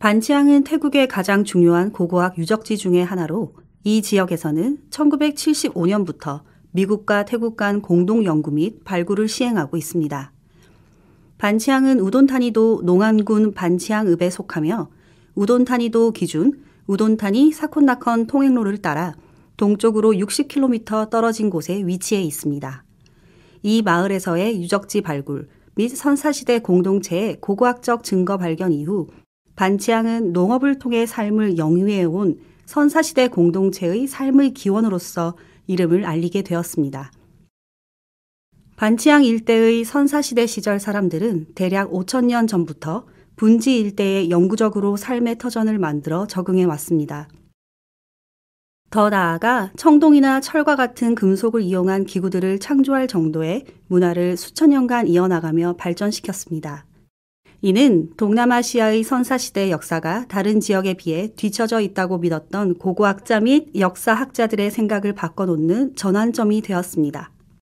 반치앙은 태국의 가장 중요한 고고학 유적지 중의 하나로 이 지역에서는 1975년부터 미국과 태국 간 공동 연구 및 발굴을 시행하고 있습니다. 반치앙은 우돈타니도 농안군 반치앙읍에 속하며 우돈타니도 기준 우돈타니 사콘나컨 통행로를 따라 동쪽으로 60km 떨어진 곳에 위치해 있습니다. 이 마을에서의 유적지 발굴 및 선사시대 공동체의 고고학적 증거 발견 이후 반치앙은 농업을 통해 삶을 영위해온 선사시대 공동체의 삶의 기원으로서 이름을 알리게 되었습니다. 반치앙 일대의 선사시대 시절 사람들은 대략 5천년 전부터 분지 일대에 영구적으로 삶의 터전을 만들어 적응해 왔습니다. 더 나아가 청동이나 철과 같은 금속을 이용한 기구들을 창조할 정도의 문화를 수천 년간 이어나가며 발전시켰습니다. 이는 동남아시아의 선사시대 역사가 다른 지역에 비해 뒤처져 있다고 믿었던 고고학자 및 역사학자들의 생각을 바꿔놓는 전환점이 되었습니다.